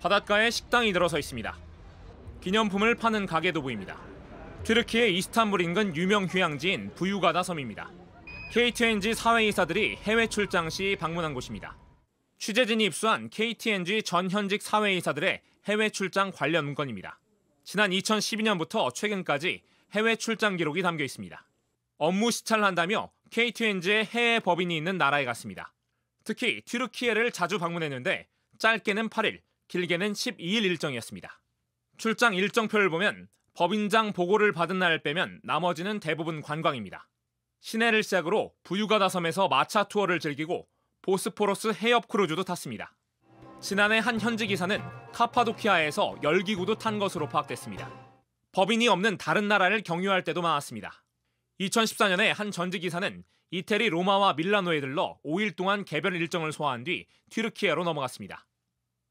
바닷가에 식당이 들어서 있습니다. 기념품을 파는 가게도 보입니다. 트르키의 이스탄불 인근 유명 휴양지인 부유가다 섬입니다. KTNG 사회이사들이 해외 출장 시 방문한 곳입니다. 취재진이 입수한 KTNG 전 현직 사회이사들의 해외 출장 관련 문건입니다. 지난 2012년부터 최근까지 해외 출장 기록이 담겨 있습니다. 업무 시찰을 한다며 KTNG의 해외 법인이 있는 나라에 갔습니다. 특히 트르키예를 자주 방문했는데 짧게는 8일, 길게는 12일 일정이었습니다. 출장 일정표를 보면 법인장 보고를 받은 날 빼면 나머지는 대부분 관광입니다. 시내를 시작으로 부유가다 섬에서 마차 투어를 즐기고 보스포러스 해협 크루즈도 탔습니다. 지난해 한 현지 기사는 카파도키아에서 열기구도 탄 것으로 파악됐습니다. 법인이 없는 다른 나라를 경유할 때도 많았습니다. 2014년에 한 전지 기사는 이태리 로마와 밀라노에 들러 5일 동안 개별 일정을 소화한 뒤 튀르키예로 넘어갔습니다.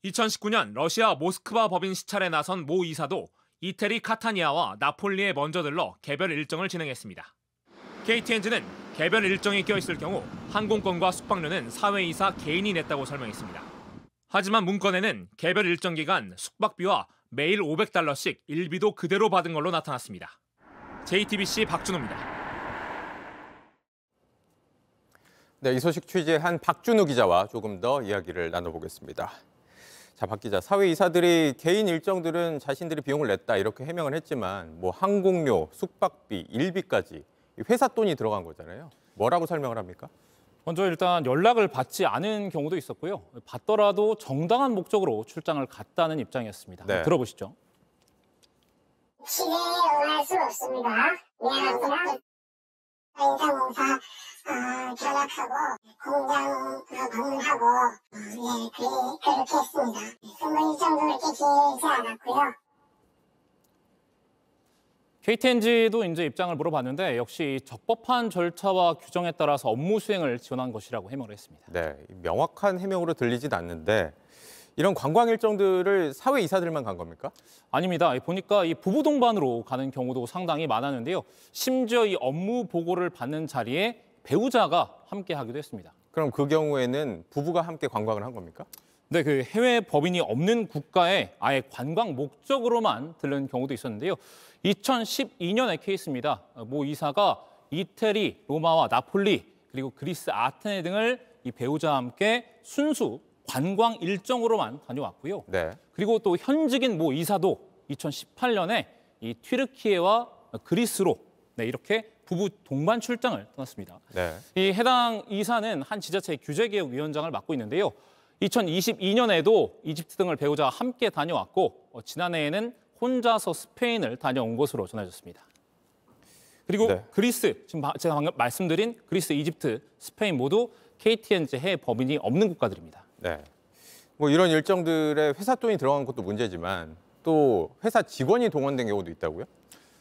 2019년 러시아 모스크바 법인 시찰에 나선 모 이사도 이태리 카타니아와 나폴리에 먼저 들러 개별 일정을 진행했습니다. KTNG는 개별 일정이 껴있을 경우 항공권과 숙박료는 사회이사 개인이 냈다고 설명했습니다. 하지만 문건에는 개별 일정 기간 숙박비와 매일 500달러씩 일비도 그대로 받은 걸로 나타났습니다. JTBC 박준호입니다. 네, 이 소식 취재한 박준우 기자와 조금 더 이야기를 나눠보겠습니다. 자, 박 기자, 사회 이사들이 개인 일정들은 자신들이 비용을 냈다 이렇게 해명을 했지만 뭐 항공료, 숙박비, 일비까지 회사 돈이 들어간 거잖아요. 뭐라고 설명을 합니까? 먼저 일단 연락을 받지 않은 경우도 있었고요. 받더라도 정당한 목적으로 출장을 갔다는 입장이었습니다. 네. 들어보시죠. 집에 올수 없습니다. 미안합 연락하고 공장 방문하고 어, 예 그, 그렇게 했습니다. 근무 일정도 그렇게 길지 않았고요. KTNG도 이제 입장을 물어봤는데 역시 적법한 절차와 규정에 따라서 업무 수행을 지원한 것이라고 해명을 했습니다. 네, 명확한 해명으로 들리진 않는데 이런 관광 일정들을 사회 이사들만 간 겁니까? 아닙니다. 보니까 이 부부 동반으로 가는 경우도 상당히 많았는데요. 심지어 이 업무 보고를 받는 자리에 배우자가 함께 하기도 했습니다. 그럼 그 경우에는 부부가 함께 관광을 한 겁니까? 네, 그 해외 법인이 없는 국가에 아예 관광 목적으로만 들른 경우도 있었는데요. 2012년의 케이스입니다. 모 이사가 이태리, 로마와 나폴리 그리고 그리스 아테네 등을 이 배우자와 함께 순수 관광 일정으로만 다녀왔고요. 네. 그리고 또 현직인 모 이사도 2018년에 이 튀르키예와 그리스로 네, 이렇게 부부 동반 출장을 떠났습니다. 네. 이 해당 이사는 한 지자체 규제개혁위원장을 맡고 있는데요. 2022년에도 이집트 등을 배우자와 함께 다녀왔고 어, 지난해에는 혼자서 스페인을 다녀온 것으로 전해졌습니다. 그리고 네. 그리스, 지금 제가 방금 말씀드린 그리스, 이집트, 스페인 모두 KTN제 해외 법인이 없는 국가들입니다. 네. 뭐 이런 일정들에 회사 돈이 들어간 것도 문제지만 또 회사 직원이 동원된 경우도 있다고요?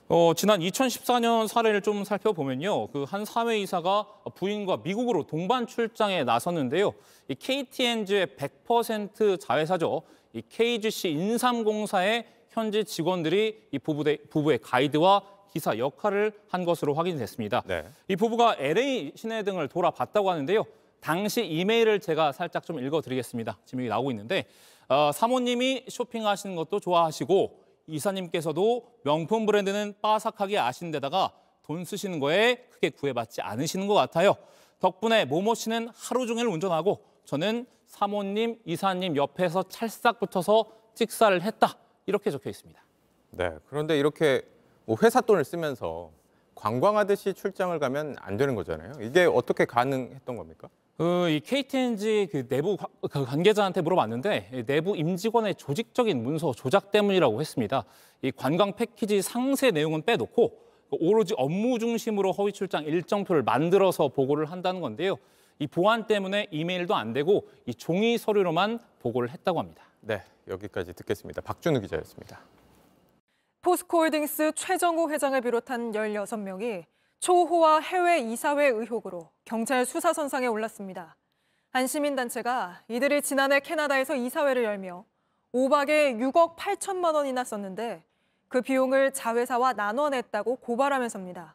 어, 지난 2014년 사례를 좀 살펴보면요. 그 한 사회이사가 부인과 미국으로 동반 출장에 나섰는데요. 이 KTNG의 100% 자회사죠. 이 KGC 인삼공사의 현지 직원들이 이 부부대, 부부의 가이드와 기사 역할을 한 것으로 확인됐습니다. 네. 이 부부가 LA 시내 등을 돌아봤다고 하는데요. 당시 이메일을 제가 살짝 좀 읽어드리겠습니다. 지금 여기 나오고 있는데 어, 사모님이 쇼핑하시는 것도 좋아하시고 이사님께서도 명품 브랜드는 빠삭하게 아신 데다가 돈 쓰시는 거에 크게 구애받지 않으시는 것 같아요. 덕분에 모모 씨는 하루 종일 운전하고 저는 사모님, 이사님 옆에서 찰싹 붙어서 찍사를 했다. 이렇게 적혀 있습니다. 네, 그런데 이렇게 뭐 회사 돈을 쓰면서 관광하듯이 출장을 가면 안 되는 거잖아요. 이게 어떻게 가능했던 겁니까? 어, 이 KTNG 그 내부 그 관계자한테 물어봤는데 내부 임직원의 조직적인 문서 조작 때문이라고 했습니다. 이 관광 패키지 상세 내용은 빼놓고 그 오로지 업무 중심으로 허위 출장 일정표를 만들어서 보고를 한다는 건데요. 이 보안 때문에 이메일도 안 되고 이 종이 서류로만 보고를 했다고 합니다. 네, 여기까지 듣겠습니다. 박준우 기자였습니다. 포스코홀딩스 최정호 회장을 비롯한 16명이 초호화 해외 이사회 의혹으로 경찰 수사선상에 올랐습니다. 한 시민단체가 이들이 지난해 캐나다에서 이사회를 열며 5박에 6억 8천만 원이나 썼는데 그 비용을 자회사와 나눠냈다고 고발하면서입니다.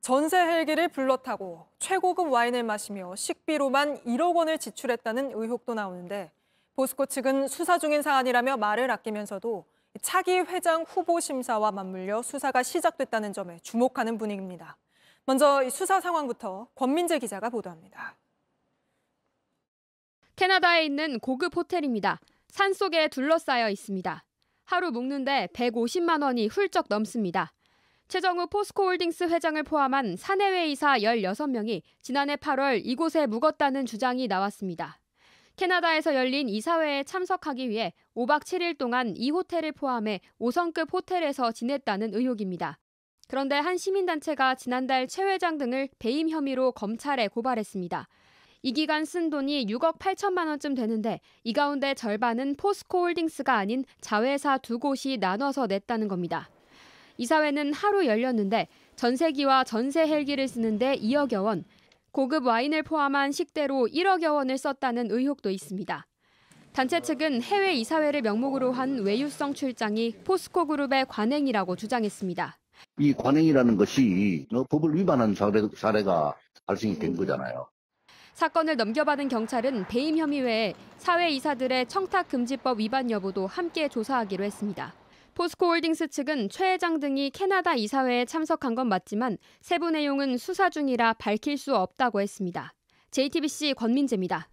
전세 헬기를 불러타고 최고급 와인을 마시며 식비로만 1억 원을 지출했다는 의혹도 나오는데 보스코 측은 수사 중인 사안이라며 말을 아끼면서도 차기 회장 후보 심사와 맞물려 수사가 시작됐다는 점에 주목하는 분위기입니다. 먼저 수사 상황부터 권민재 기자가 보도합니다. 캐나다에 있는 고급 호텔입니다. 산속에 둘러싸여 있습니다. 하루 묵는데 150만 원이 훌쩍 넘습니다. 최정우 포스코홀딩스 회장을 포함한 사내외 이사 16명이 지난해 8월 이곳에 묵었다는 주장이 나왔습니다. 캐나다에서 열린 이사회에 참석하기 위해 5박 7일 동안 이 호텔을 포함해 5성급 호텔에서 지냈다는 의혹입니다. 그런데 한 시민단체가 지난달 최 회장 등을 배임 혐의로 검찰에 고발했습니다. 이 기간 쓴 돈이 6억 8천만 원쯤 되는데 이 가운데 절반은 포스코 홀딩스가 아닌 자회사 두 곳이 나눠서 냈다는 겁니다. 이사회는 하루 열렸는데 전세기와 전세 헬기를 쓰는데 2억여 원, 고급 와인을 포함한 식대로 1억여 원을 썼다는 의혹도 있습니다. 단체 측은 해외 이사회를 명목으로 한 외유성 출장이 포스코 그룹의 관행이라고 주장했습니다. 이 관행이라는 것이 어, 법을 위반한 사례, 가 발생이 된 거잖아요. 사건을 넘겨받은 경찰은 배임 혐의 외에 사회 이사들의 청탁 금지법 위반 여부도 함께 조사하기로 했습니다. 포스코홀딩스 측은 최 회장 등이 캐나다 이사회에 참석한 건 맞지만 세부 내용은 수사 중이라 밝힐 수 없다고 했습니다. JTBC 권민재입니다.